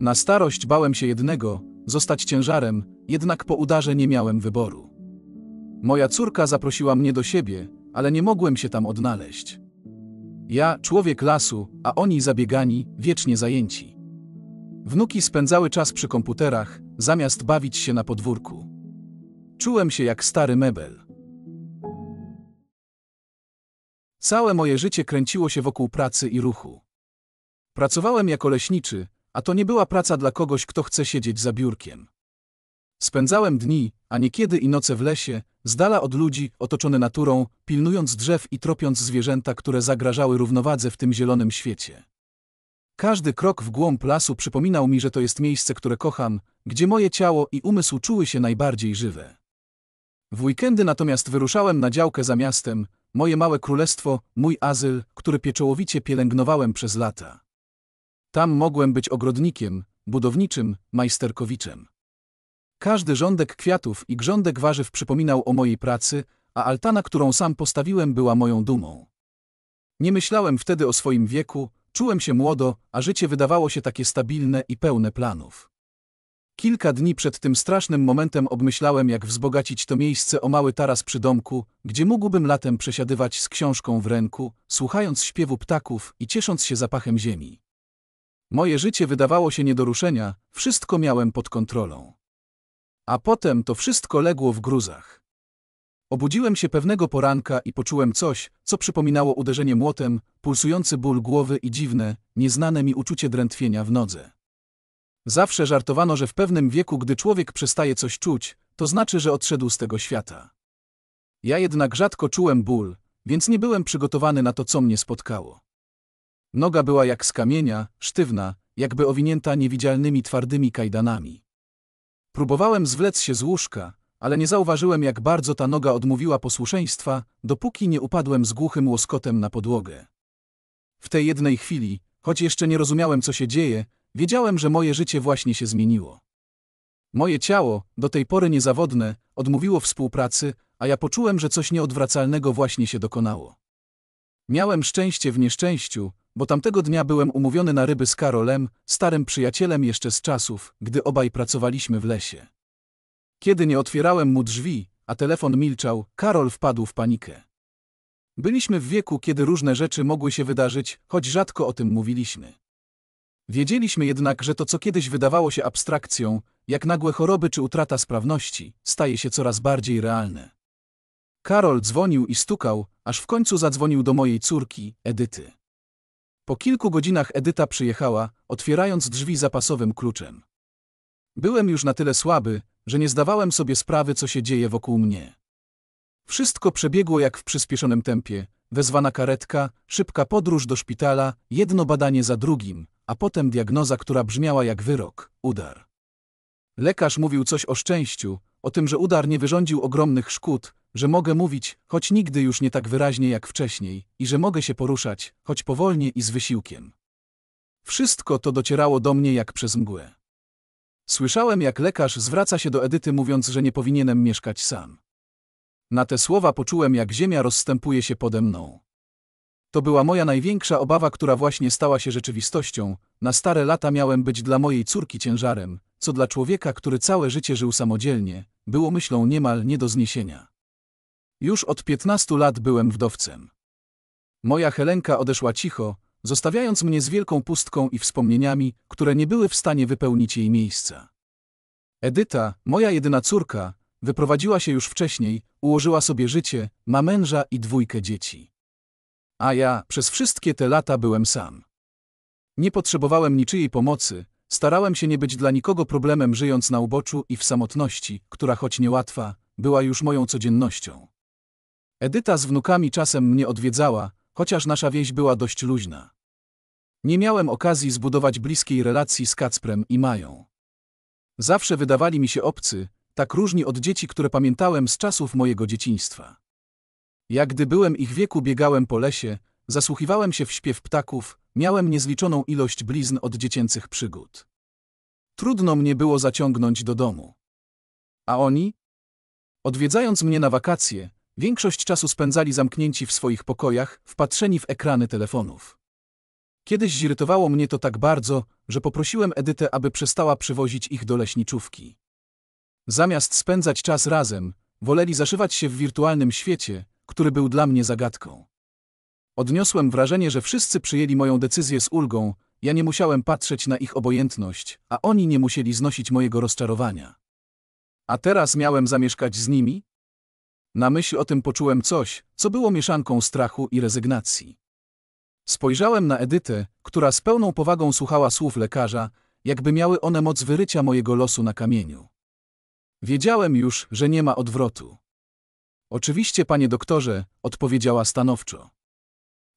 Na starość bałem się jednego, zostać ciężarem, jednak po udarze nie miałem wyboru. Moja córka zaprosiła mnie do siebie, ale nie mogłem się tam odnaleźć. Ja, człowiek lasu, a oni zabiegani, wiecznie zajęci. Wnuki spędzały czas przy komputerach, zamiast bawić się na podwórku. Czułem się jak stary mebel. Całe moje życie kręciło się wokół pracy i ruchu. Pracowałem jako leśniczy, a to nie była praca dla kogoś, kto chce siedzieć za biurkiem. Spędzałem dni, a niekiedy i noce w lesie, z dala od ludzi, otoczony naturą, pilnując drzew i tropiąc zwierzęta, które zagrażały równowadze w tym zielonym świecie. Każdy krok w głąb lasu przypominał mi, że to jest miejsce, które kocham, gdzie moje ciało i umysł czuły się najbardziej żywe. W weekendy natomiast wyruszałem na działkę za miastem, moje małe królestwo, mój azyl, który pieczołowicie pielęgnowałem przez lata. Tam mogłem być ogrodnikiem, budowniczym, majsterkowiczem. Każdy rządek kwiatów i grządek warzyw przypominał o mojej pracy, a altana, którą sam postawiłem, była moją dumą. Nie myślałem wtedy o swoim wieku, czułem się młodo, a życie wydawało się takie stabilne i pełne planów. Kilka dni przed tym strasznym momentem obmyślałem, jak wzbogacić to miejsce o mały taras przy domku, gdzie mógłbym latem przesiadywać z książką w ręku, słuchając śpiewu ptaków i ciesząc się zapachem ziemi. Moje życie wydawało się nie do ruszenia, wszystko miałem pod kontrolą. A potem to wszystko legło w gruzach. Obudziłem się pewnego poranka i poczułem coś, co przypominało uderzenie młotem, pulsujący ból głowy i dziwne, nieznane mi uczucie drętwienia w nodze. Zawsze żartowano, że w pewnym wieku, gdy człowiek przestaje coś czuć, to znaczy, że odszedł z tego świata. Ja jednak rzadko czułem ból, więc nie byłem przygotowany na to, co mnie spotkało. Noga była jak z kamienia, sztywna, jakby owinięta niewidzialnymi twardymi kajdanami. Próbowałem zwlec się z łóżka, ale nie zauważyłem, jak bardzo ta noga odmówiła posłuszeństwa, dopóki nie upadłem z głuchym łoskotem na podłogę. W tej jednej chwili, choć jeszcze nie rozumiałem, co się dzieje, wiedziałem, że moje życie właśnie się zmieniło. Moje ciało, do tej pory niezawodne, odmówiło współpracy, a ja poczułem, że coś nieodwracalnego właśnie się dokonało. Miałem szczęście w nieszczęściu, bo tamtego dnia byłem umówiony na ryby z Karolem, starym przyjacielem jeszcze z czasów, gdy obaj pracowaliśmy w lesie. Kiedy nie otwierałem mu drzwi, a telefon milczał, Karol wpadł w panikę. Byliśmy w wieku, kiedy różne rzeczy mogły się wydarzyć, choć rzadko o tym mówiliśmy. Wiedzieliśmy jednak, że to, co kiedyś wydawało się abstrakcją, jak nagłe choroby czy utrata sprawności, staje się coraz bardziej realne. Karol dzwonił i stukał, aż w końcu zadzwonił do mojej córki, Edyty. Po kilku godzinach Edyta przyjechała, otwierając drzwi zapasowym kluczem. Byłem już na tyle słaby, że nie zdawałem sobie sprawy, co się dzieje wokół mnie. Wszystko przebiegło jak w przyspieszonym tempie, wezwana karetka, szybka podróż do szpitala, jedno badanie za drugim, a potem diagnoza, która brzmiała jak wyrok, udar. Lekarz mówił coś o szczęściu, o tym, że udar nie wyrządził ogromnych szkód, że mogę mówić, choć nigdy już nie tak wyraźnie jak wcześniej, i że mogę się poruszać, choć powolnie i z wysiłkiem. Wszystko to docierało do mnie jak przez mgłę. Słyszałem, jak lekarz zwraca się do Edyty, mówiąc, że nie powinienem mieszkać sam. Na te słowa poczułem, jak ziemia rozstępuje się pode mną. To była moja największa obawa, która właśnie stała się rzeczywistością. Na stare lata miałem być dla mojej córki ciężarem, co dla człowieka, który całe życie żył samodzielnie, było myślą niemal nie do zniesienia. Już od piętnastu lat byłem wdowcem. Moja Helenka odeszła cicho, zostawiając mnie z wielką pustką i wspomnieniami, które nie były w stanie wypełnić jej miejsca. Edyta, moja jedyna córka, wyprowadziła się już wcześniej, ułożyła sobie życie, ma męża i dwójkę dzieci. A ja przez wszystkie te lata byłem sam. Nie potrzebowałem niczyjej pomocy, starałem się nie być dla nikogo problemem żyjąc na uboczu i w samotności, która choć niełatwa, była już moją codziennością. Edyta z wnukami czasem mnie odwiedzała, chociaż nasza wieś była dość luźna. Nie miałem okazji zbudować bliskiej relacji z Kacprem i Mają. Zawsze wydawali mi się obcy, tak różni od dzieci, które pamiętałem z czasów mojego dzieciństwa. Jak gdy byłem ich wieku, biegałem po lesie, zasłuchiwałem się w śpiew ptaków, miałem niezliczoną ilość blizn od dziecięcych przygód. Trudno mnie było zaciągnąć do domu. A oni? Odwiedzając mnie na wakacje, Większość czasu spędzali zamknięci w swoich pokojach, wpatrzeni w ekrany telefonów. Kiedyś zirytowało mnie to tak bardzo, że poprosiłem Edytę, aby przestała przywozić ich do leśniczówki. Zamiast spędzać czas razem, woleli zaszywać się w wirtualnym świecie, który był dla mnie zagadką. Odniosłem wrażenie, że wszyscy przyjęli moją decyzję z ulgą, ja nie musiałem patrzeć na ich obojętność, a oni nie musieli znosić mojego rozczarowania. A teraz miałem zamieszkać z nimi? Na myśl o tym poczułem coś, co było mieszanką strachu i rezygnacji. Spojrzałem na Edytę, która z pełną powagą słuchała słów lekarza, jakby miały one moc wyrycia mojego losu na kamieniu. Wiedziałem już, że nie ma odwrotu. Oczywiście, panie doktorze, odpowiedziała stanowczo.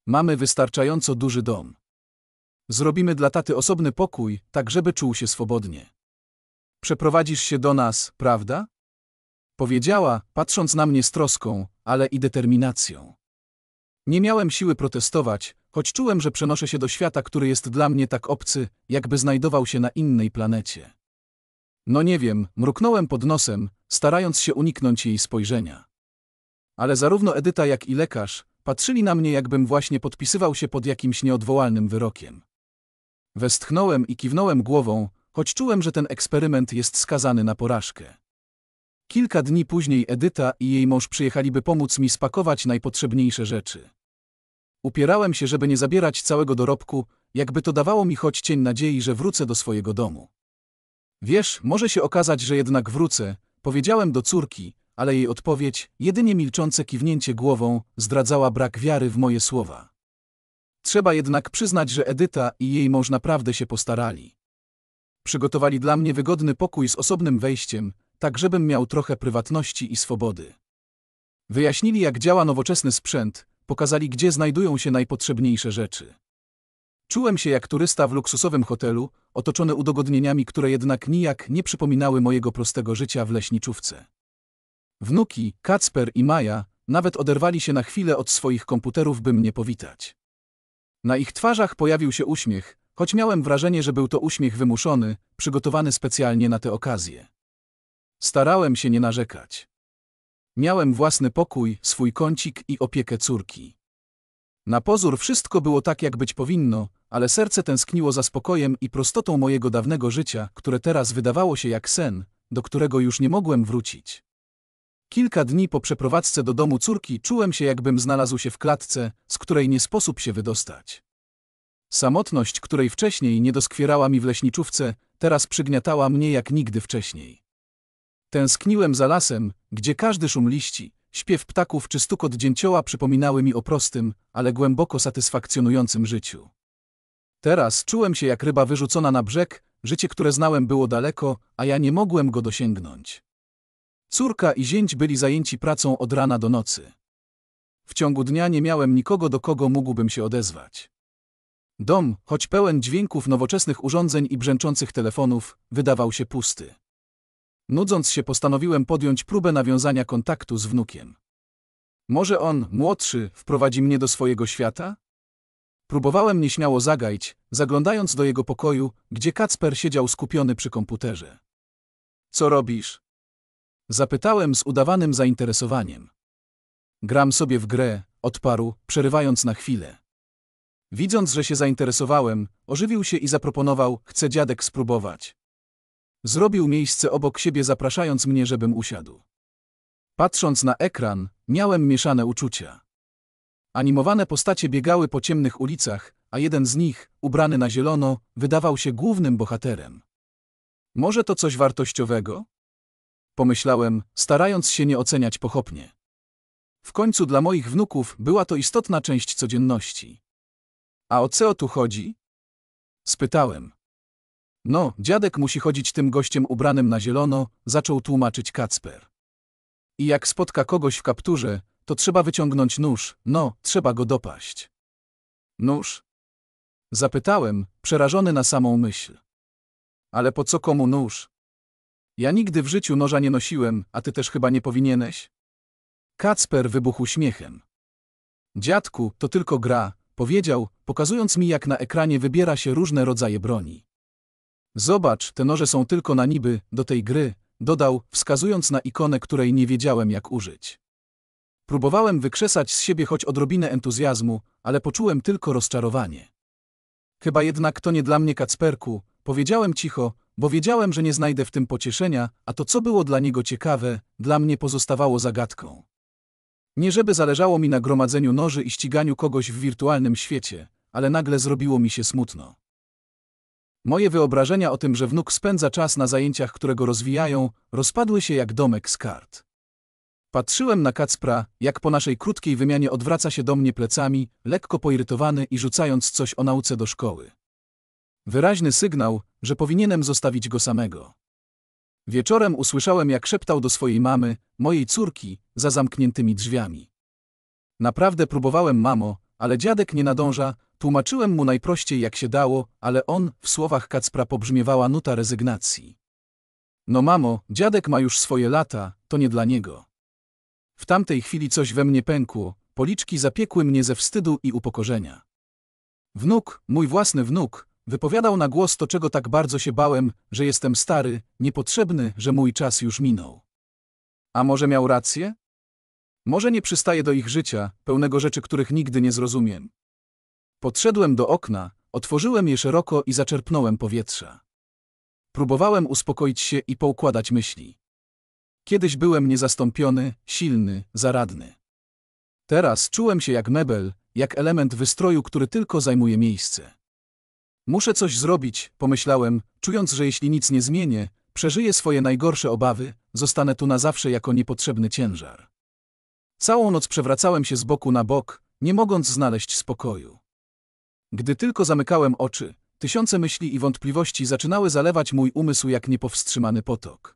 Mamy wystarczająco duży dom. Zrobimy dla taty osobny pokój, tak żeby czuł się swobodnie. Przeprowadzisz się do nas, prawda? Powiedziała, patrząc na mnie z troską, ale i determinacją. Nie miałem siły protestować, choć czułem, że przenoszę się do świata, który jest dla mnie tak obcy, jakby znajdował się na innej planecie. No nie wiem, mruknąłem pod nosem, starając się uniknąć jej spojrzenia. Ale zarówno Edyta, jak i lekarz patrzyli na mnie, jakbym właśnie podpisywał się pod jakimś nieodwołalnym wyrokiem. Westchnąłem i kiwnąłem głową, choć czułem, że ten eksperyment jest skazany na porażkę. Kilka dni później Edyta i jej mąż przyjechaliby pomóc mi spakować najpotrzebniejsze rzeczy. Upierałem się, żeby nie zabierać całego dorobku, jakby to dawało mi choć cień nadziei, że wrócę do swojego domu. Wiesz, może się okazać, że jednak wrócę, powiedziałem do córki, ale jej odpowiedź, jedynie milczące kiwnięcie głową, zdradzała brak wiary w moje słowa. Trzeba jednak przyznać, że Edyta i jej mąż naprawdę się postarali. Przygotowali dla mnie wygodny pokój z osobnym wejściem, tak żebym miał trochę prywatności i swobody. Wyjaśnili, jak działa nowoczesny sprzęt, pokazali, gdzie znajdują się najpotrzebniejsze rzeczy. Czułem się jak turysta w luksusowym hotelu, otoczony udogodnieniami, które jednak nijak nie przypominały mojego prostego życia w leśniczówce. Wnuki, Kacper i Maja, nawet oderwali się na chwilę od swoich komputerów, by mnie powitać. Na ich twarzach pojawił się uśmiech, choć miałem wrażenie, że był to uśmiech wymuszony, przygotowany specjalnie na tę okazję. Starałem się nie narzekać. Miałem własny pokój, swój kącik i opiekę córki. Na pozór wszystko było tak, jak być powinno, ale serce tęskniło za spokojem i prostotą mojego dawnego życia, które teraz wydawało się jak sen, do którego już nie mogłem wrócić. Kilka dni po przeprowadzce do domu córki czułem się, jakbym znalazł się w klatce, z której nie sposób się wydostać. Samotność, której wcześniej nie doskwierała mi w leśniczówce, teraz przygniatała mnie jak nigdy wcześniej. Tęskniłem za lasem, gdzie każdy szum liści, śpiew ptaków czy stukot dzięcioła przypominały mi o prostym, ale głęboko satysfakcjonującym życiu. Teraz czułem się jak ryba wyrzucona na brzeg, życie, które znałem było daleko, a ja nie mogłem go dosięgnąć. Córka i zięć byli zajęci pracą od rana do nocy. W ciągu dnia nie miałem nikogo, do kogo mógłbym się odezwać. Dom, choć pełen dźwięków nowoczesnych urządzeń i brzęczących telefonów, wydawał się pusty. Nudząc się postanowiłem podjąć próbę nawiązania kontaktu z wnukiem. Może on, młodszy, wprowadzi mnie do swojego świata? Próbowałem nieśmiało zagaić, zaglądając do jego pokoju, gdzie Kacper siedział skupiony przy komputerze. Co robisz? Zapytałem z udawanym zainteresowaniem. Gram sobie w grę, odparł, przerywając na chwilę. Widząc, że się zainteresowałem, ożywił się i zaproponował, chce dziadek spróbować. Zrobił miejsce obok siebie zapraszając mnie, żebym usiadł. Patrząc na ekran, miałem mieszane uczucia. Animowane postacie biegały po ciemnych ulicach, a jeden z nich, ubrany na zielono, wydawał się głównym bohaterem. Może to coś wartościowego? Pomyślałem, starając się nie oceniać pochopnie. W końcu dla moich wnuków była to istotna część codzienności. A o co tu chodzi? Spytałem. No, dziadek musi chodzić tym gościem ubranym na zielono, zaczął tłumaczyć Kacper. I jak spotka kogoś w kapturze, to trzeba wyciągnąć nóż, no, trzeba go dopaść. Nóż? Zapytałem, przerażony na samą myśl. Ale po co komu nóż? Ja nigdy w życiu noża nie nosiłem, a ty też chyba nie powinieneś? Kacper wybuchł śmiechem. Dziadku, to tylko gra, powiedział, pokazując mi jak na ekranie wybiera się różne rodzaje broni. Zobacz, te noże są tylko na niby, do tej gry, dodał, wskazując na ikonę, której nie wiedziałem jak użyć. Próbowałem wykrzesać z siebie choć odrobinę entuzjazmu, ale poczułem tylko rozczarowanie. Chyba jednak to nie dla mnie Kacperku, powiedziałem cicho, bo wiedziałem, że nie znajdę w tym pocieszenia, a to co było dla niego ciekawe, dla mnie pozostawało zagadką. Nie żeby zależało mi na gromadzeniu noży i ściganiu kogoś w wirtualnym świecie, ale nagle zrobiło mi się smutno. Moje wyobrażenia o tym, że wnuk spędza czas na zajęciach, które go rozwijają, rozpadły się jak domek z kart. Patrzyłem na Kacpra, jak po naszej krótkiej wymianie odwraca się do mnie plecami, lekko poirytowany i rzucając coś o nauce do szkoły. Wyraźny sygnał, że powinienem zostawić go samego. Wieczorem usłyszałem, jak szeptał do swojej mamy, mojej córki, za zamkniętymi drzwiami. Naprawdę próbowałem, mamo, ale dziadek nie nadąża, tłumaczyłem mu najprościej jak się dało, ale on, w słowach Kacpra pobrzmiewała nuta rezygnacji. No mamo, dziadek ma już swoje lata, to nie dla niego. W tamtej chwili coś we mnie pękło, policzki zapiekły mnie ze wstydu i upokorzenia. Wnuk, mój własny wnuk, wypowiadał na głos to, czego tak bardzo się bałem, że jestem stary, niepotrzebny, że mój czas już minął. A może miał rację? Może nie przystaje do ich życia, pełnego rzeczy, których nigdy nie zrozumiem. Podszedłem do okna, otworzyłem je szeroko i zaczerpnąłem powietrza. Próbowałem uspokoić się i poukładać myśli. Kiedyś byłem niezastąpiony, silny, zaradny. Teraz czułem się jak mebel, jak element wystroju, który tylko zajmuje miejsce. Muszę coś zrobić, pomyślałem, czując, że jeśli nic nie zmienię, przeżyję swoje najgorsze obawy, zostanę tu na zawsze jako niepotrzebny ciężar. Całą noc przewracałem się z boku na bok, nie mogąc znaleźć spokoju. Gdy tylko zamykałem oczy, tysiące myśli i wątpliwości zaczynały zalewać mój umysł jak niepowstrzymany potok.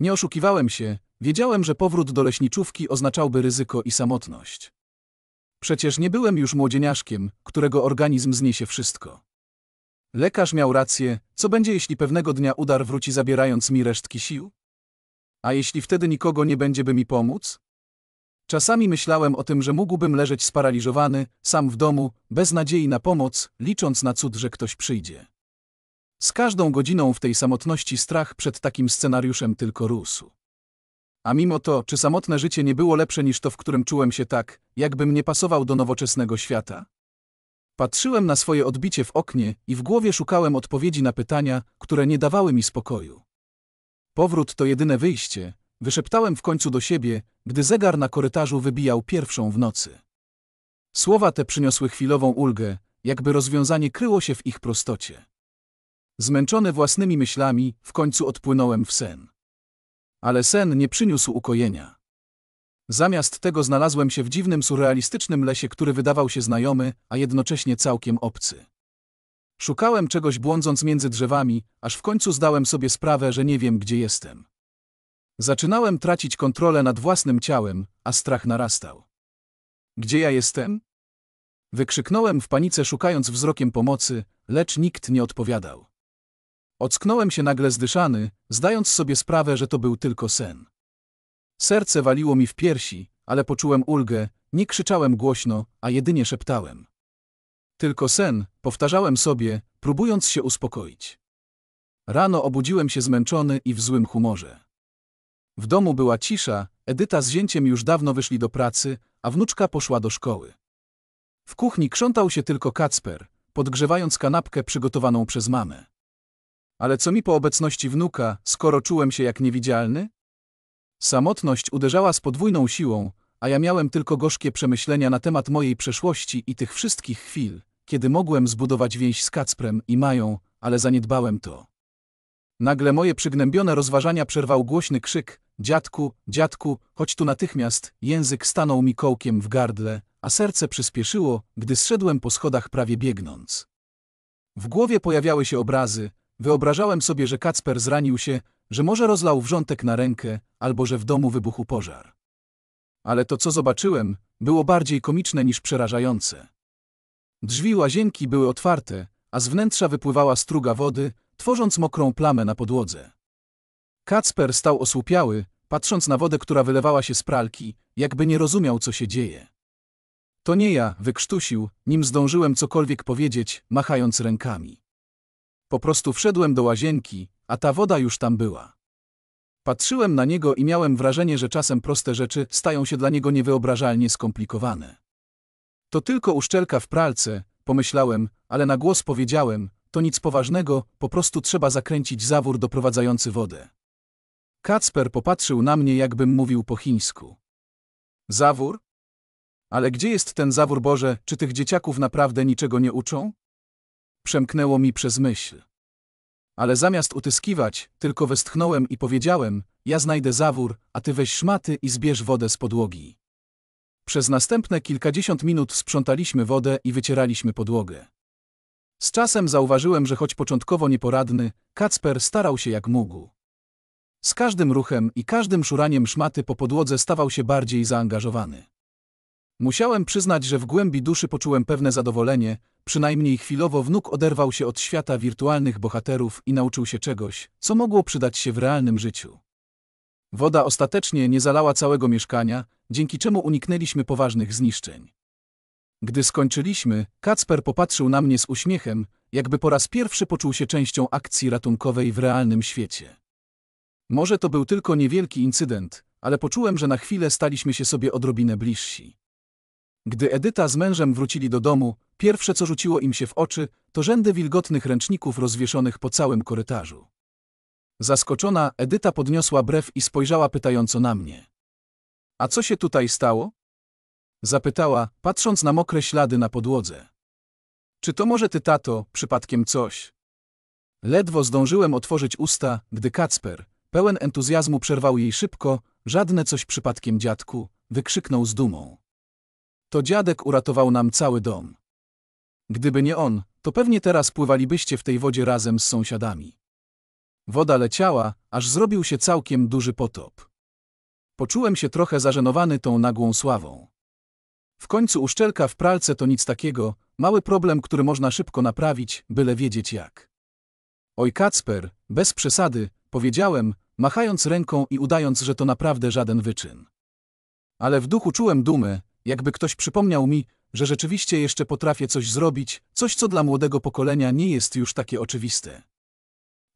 Nie oszukiwałem się, wiedziałem, że powrót do leśniczówki oznaczałby ryzyko i samotność. Przecież nie byłem już młodzieniaszkiem, którego organizm zniesie wszystko. Lekarz miał rację, co będzie jeśli pewnego dnia udar wróci zabierając mi resztki sił? A jeśli wtedy nikogo nie będzie by mi pomóc? Czasami myślałem o tym, że mógłbym leżeć sparaliżowany, sam w domu, bez nadziei na pomoc, licząc na cud, że ktoś przyjdzie. Z każdą godziną w tej samotności strach przed takim scenariuszem tylko rósł. A mimo to, czy samotne życie nie było lepsze niż to, w którym czułem się tak, jakbym nie pasował do nowoczesnego świata? Patrzyłem na swoje odbicie w oknie i w głowie szukałem odpowiedzi na pytania, które nie dawały mi spokoju. Powrót to jedyne wyjście, wyszeptałem w końcu do siebie, gdy zegar na korytarzu wybijał pierwszą w nocy. Słowa te przyniosły chwilową ulgę, jakby rozwiązanie kryło się w ich prostocie. Zmęczony własnymi myślami, w końcu odpłynąłem w sen. Ale sen nie przyniósł ukojenia. Zamiast tego znalazłem się w dziwnym, surrealistycznym lesie, który wydawał się znajomy, a jednocześnie całkiem obcy. Szukałem czegoś błądząc między drzewami, aż w końcu zdałem sobie sprawę, że nie wiem, gdzie jestem. Zaczynałem tracić kontrolę nad własnym ciałem, a strach narastał. Gdzie ja jestem? Wykrzyknąłem w panice, szukając wzrokiem pomocy, lecz nikt nie odpowiadał. Ocknąłem się nagle zdyszany, zdając sobie sprawę, że to był tylko sen. Serce waliło mi w piersi, ale poczułem ulgę, nie krzyczałem głośno, a jedynie szeptałem. Tylko sen, powtarzałem sobie, próbując się uspokoić. Rano obudziłem się zmęczony i w złym humorze. W domu była cisza, Edyta z zięciem już dawno wyszli do pracy, a wnuczka poszła do szkoły. W kuchni krzątał się tylko Kacper, podgrzewając kanapkę przygotowaną przez mamę. Ale co mi po obecności wnuka, skoro czułem się jak niewidzialny? Samotność uderzała z podwójną siłą, a ja miałem tylko gorzkie przemyślenia na temat mojej przeszłości i tych wszystkich chwil, kiedy mogłem zbudować więź z Kacprem i Mają, ale zaniedbałem to. Nagle moje przygnębione rozważania przerwał głośny krzyk, Dziadku, dziadku, chodź tu natychmiast, język stanął mi kołkiem w gardle, a serce przyspieszyło, gdy zszedłem po schodach prawie biegnąc. W głowie pojawiały się obrazy, wyobrażałem sobie, że Kacper zranił się, że może rozlał wrzątek na rękę, albo że w domu wybuchł pożar. Ale to, co zobaczyłem, było bardziej komiczne niż przerażające. Drzwi łazienki były otwarte, a z wnętrza wypływała struga wody, tworząc mokrą plamę na podłodze. Kacper stał osłupiały, patrząc na wodę, która wylewała się z pralki, jakby nie rozumiał, co się dzieje. To nie ja, wykrztusił, nim zdążyłem cokolwiek powiedzieć, machając rękami. Po prostu wszedłem do łazienki, a ta woda już tam była. Patrzyłem na niego i miałem wrażenie, że czasem proste rzeczy stają się dla niego niewyobrażalnie skomplikowane. To tylko uszczelka w pralce, pomyślałem, ale na głos powiedziałem, to nic poważnego, po prostu trzeba zakręcić zawór doprowadzający wodę. Kacper popatrzył na mnie, jakbym mówił po chińsku. Zawór? Ale gdzie jest ten zawór Boże, czy tych dzieciaków naprawdę niczego nie uczą? Przemknęło mi przez myśl. Ale zamiast utyskiwać, tylko westchnąłem i powiedziałem, ja znajdę zawór, a ty weź szmaty i zbierz wodę z podłogi. Przez następne kilkadziesiąt minut sprzątaliśmy wodę i wycieraliśmy podłogę. Z czasem zauważyłem, że choć początkowo nieporadny, Kacper starał się jak mógł. Z każdym ruchem i każdym szuraniem szmaty po podłodze stawał się bardziej zaangażowany. Musiałem przyznać, że w głębi duszy poczułem pewne zadowolenie, przynajmniej chwilowo wnuk oderwał się od świata wirtualnych bohaterów i nauczył się czegoś, co mogło przydać się w realnym życiu. Woda ostatecznie nie zalała całego mieszkania, dzięki czemu uniknęliśmy poważnych zniszczeń. Gdy skończyliśmy, Kacper popatrzył na mnie z uśmiechem, jakby po raz pierwszy poczuł się częścią akcji ratunkowej w realnym świecie. Może to był tylko niewielki incydent, ale poczułem, że na chwilę staliśmy się sobie odrobinę bliżsi. Gdy Edyta z mężem wrócili do domu, pierwsze co rzuciło im się w oczy, to rzędy wilgotnych ręczników rozwieszonych po całym korytarzu. Zaskoczona, Edyta podniosła brew i spojrzała pytająco na mnie. A co się tutaj stało? Zapytała, patrząc na mokre ślady na podłodze. Czy to może ty, tato, przypadkiem coś? Ledwo zdążyłem otworzyć usta, gdy Kacper, Pełen entuzjazmu przerwał jej szybko, żadne coś przypadkiem dziadku, wykrzyknął z dumą. To dziadek uratował nam cały dom. Gdyby nie on, to pewnie teraz pływalibyście w tej wodzie razem z sąsiadami. Woda leciała, aż zrobił się całkiem duży potop. Poczułem się trochę zażenowany tą nagłą sławą. W końcu uszczelka w pralce to nic takiego, mały problem, który można szybko naprawić, byle wiedzieć jak. Oj Kacper, bez przesady, powiedziałem, machając ręką i udając, że to naprawdę żaden wyczyn. Ale w duchu czułem dumę, jakby ktoś przypomniał mi, że rzeczywiście jeszcze potrafię coś zrobić, coś co dla młodego pokolenia nie jest już takie oczywiste.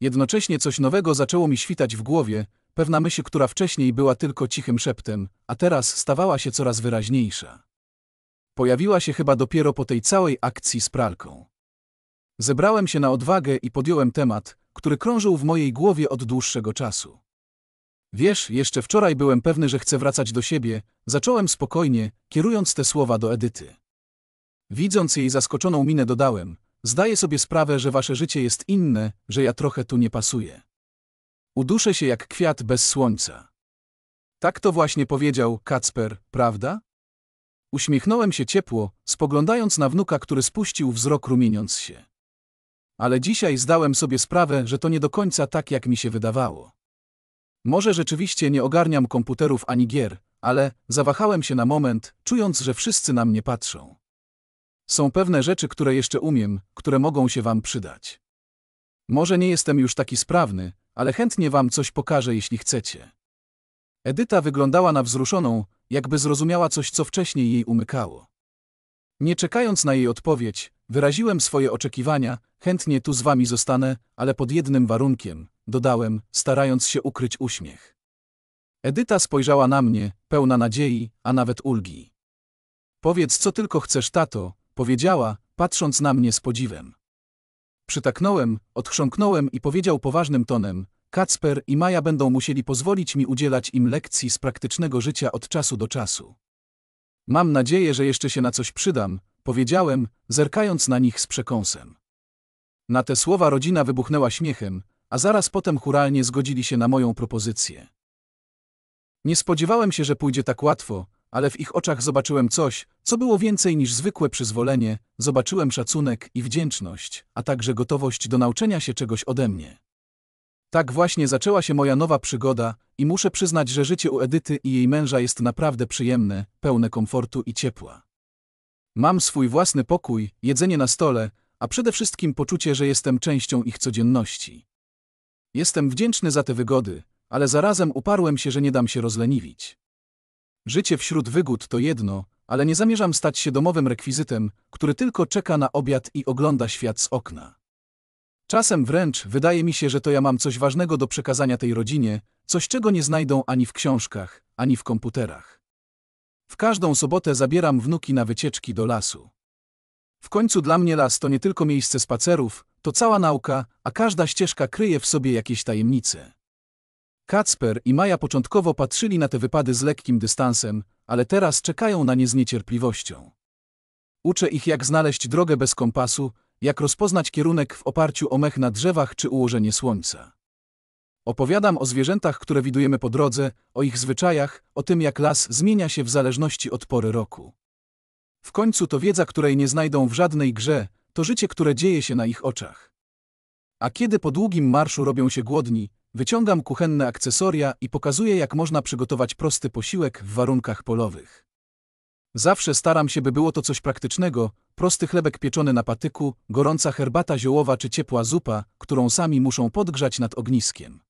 Jednocześnie coś nowego zaczęło mi świtać w głowie, pewna myśl, która wcześniej była tylko cichym szeptem, a teraz stawała się coraz wyraźniejsza. Pojawiła się chyba dopiero po tej całej akcji z pralką. Zebrałem się na odwagę i podjąłem temat, który krążył w mojej głowie od dłuższego czasu. Wiesz, jeszcze wczoraj byłem pewny, że chcę wracać do siebie, zacząłem spokojnie, kierując te słowa do Edyty. Widząc jej zaskoczoną minę dodałem, zdaję sobie sprawę, że wasze życie jest inne, że ja trochę tu nie pasuję. Uduszę się jak kwiat bez słońca. Tak to właśnie powiedział Kacper, prawda? Uśmiechnąłem się ciepło, spoglądając na wnuka, który spuścił wzrok rumieniąc się ale dzisiaj zdałem sobie sprawę, że to nie do końca tak, jak mi się wydawało. Może rzeczywiście nie ogarniam komputerów ani gier, ale zawahałem się na moment, czując, że wszyscy na mnie patrzą. Są pewne rzeczy, które jeszcze umiem, które mogą się Wam przydać. Może nie jestem już taki sprawny, ale chętnie Wam coś pokażę, jeśli chcecie. Edyta wyglądała na wzruszoną, jakby zrozumiała coś, co wcześniej jej umykało. Nie czekając na jej odpowiedź, wyraziłem swoje oczekiwania, chętnie tu z wami zostanę, ale pod jednym warunkiem, dodałem, starając się ukryć uśmiech. Edyta spojrzała na mnie, pełna nadziei, a nawet ulgi. Powiedz co tylko chcesz, tato, powiedziała, patrząc na mnie z podziwem. Przytaknąłem, odchrząknąłem i powiedział poważnym tonem, Kacper i Maja będą musieli pozwolić mi udzielać im lekcji z praktycznego życia od czasu do czasu. Mam nadzieję, że jeszcze się na coś przydam, powiedziałem, zerkając na nich z przekąsem. Na te słowa rodzina wybuchnęła śmiechem, a zaraz potem churalnie zgodzili się na moją propozycję. Nie spodziewałem się, że pójdzie tak łatwo, ale w ich oczach zobaczyłem coś, co było więcej niż zwykłe przyzwolenie, zobaczyłem szacunek i wdzięczność, a także gotowość do nauczenia się czegoś ode mnie. Tak właśnie zaczęła się moja nowa przygoda i muszę przyznać, że życie u Edyty i jej męża jest naprawdę przyjemne, pełne komfortu i ciepła. Mam swój własny pokój, jedzenie na stole, a przede wszystkim poczucie, że jestem częścią ich codzienności. Jestem wdzięczny za te wygody, ale zarazem uparłem się, że nie dam się rozleniwić. Życie wśród wygód to jedno, ale nie zamierzam stać się domowym rekwizytem, który tylko czeka na obiad i ogląda świat z okna. Czasem wręcz wydaje mi się, że to ja mam coś ważnego do przekazania tej rodzinie, coś czego nie znajdą ani w książkach, ani w komputerach. W każdą sobotę zabieram wnuki na wycieczki do lasu. W końcu dla mnie las to nie tylko miejsce spacerów, to cała nauka, a każda ścieżka kryje w sobie jakieś tajemnice. Kacper i Maja początkowo patrzyli na te wypady z lekkim dystansem, ale teraz czekają na nie z niecierpliwością. Uczę ich jak znaleźć drogę bez kompasu, jak rozpoznać kierunek w oparciu o mech na drzewach czy ułożenie słońca. Opowiadam o zwierzętach, które widujemy po drodze, o ich zwyczajach, o tym jak las zmienia się w zależności od pory roku. W końcu to wiedza, której nie znajdą w żadnej grze, to życie, które dzieje się na ich oczach. A kiedy po długim marszu robią się głodni, wyciągam kuchenne akcesoria i pokazuję, jak można przygotować prosty posiłek w warunkach polowych. Zawsze staram się, by było to coś praktycznego, prosty chlebek pieczony na patyku, gorąca herbata ziołowa czy ciepła zupa, którą sami muszą podgrzać nad ogniskiem.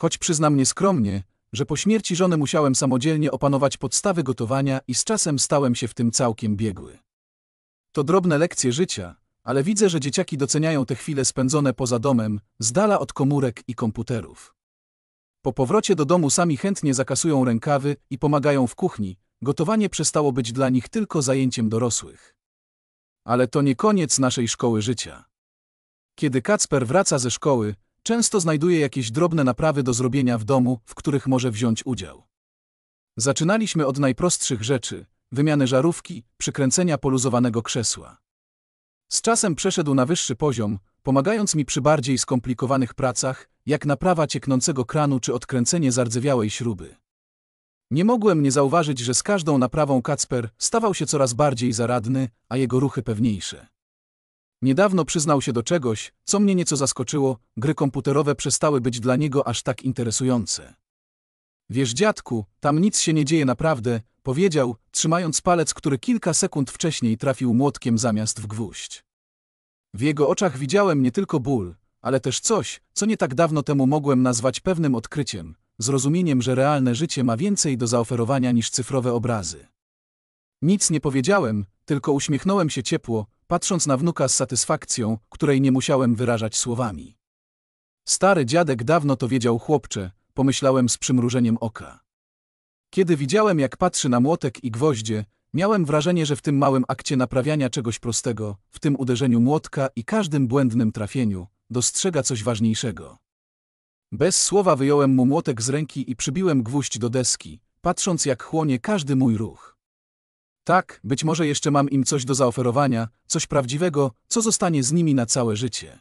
Choć przyznam nieskromnie, że po śmierci żony musiałem samodzielnie opanować podstawy gotowania i z czasem stałem się w tym całkiem biegły. To drobne lekcje życia, ale widzę, że dzieciaki doceniają te chwile spędzone poza domem, z dala od komórek i komputerów. Po powrocie do domu sami chętnie zakasują rękawy i pomagają w kuchni, gotowanie przestało być dla nich tylko zajęciem dorosłych. Ale to nie koniec naszej szkoły życia. Kiedy Kacper wraca ze szkoły, często znajduje jakieś drobne naprawy do zrobienia w domu, w których może wziąć udział. Zaczynaliśmy od najprostszych rzeczy, wymiany żarówki, przykręcenia poluzowanego krzesła. Z czasem przeszedł na wyższy poziom, pomagając mi przy bardziej skomplikowanych pracach, jak naprawa cieknącego kranu czy odkręcenie zardzewiałej śruby. Nie mogłem nie zauważyć, że z każdą naprawą Kacper stawał się coraz bardziej zaradny, a jego ruchy pewniejsze. Niedawno przyznał się do czegoś, co mnie nieco zaskoczyło, gry komputerowe przestały być dla niego aż tak interesujące. Wiesz dziadku, tam nic się nie dzieje naprawdę, powiedział, trzymając palec, który kilka sekund wcześniej trafił młotkiem zamiast w gwóźdź. W jego oczach widziałem nie tylko ból, ale też coś, co nie tak dawno temu mogłem nazwać pewnym odkryciem, zrozumieniem, że realne życie ma więcej do zaoferowania niż cyfrowe obrazy. Nic nie powiedziałem, tylko uśmiechnąłem się ciepło, patrząc na wnuka z satysfakcją, której nie musiałem wyrażać słowami. Stary dziadek dawno to wiedział chłopcze, pomyślałem z przymrużeniem oka. Kiedy widziałem, jak patrzy na młotek i gwoździe, miałem wrażenie, że w tym małym akcie naprawiania czegoś prostego, w tym uderzeniu młotka i każdym błędnym trafieniu, dostrzega coś ważniejszego. Bez słowa wyjąłem mu młotek z ręki i przybiłem gwóźdź do deski, patrząc jak chłonie każdy mój ruch. Tak, być może jeszcze mam im coś do zaoferowania, coś prawdziwego, co zostanie z nimi na całe życie.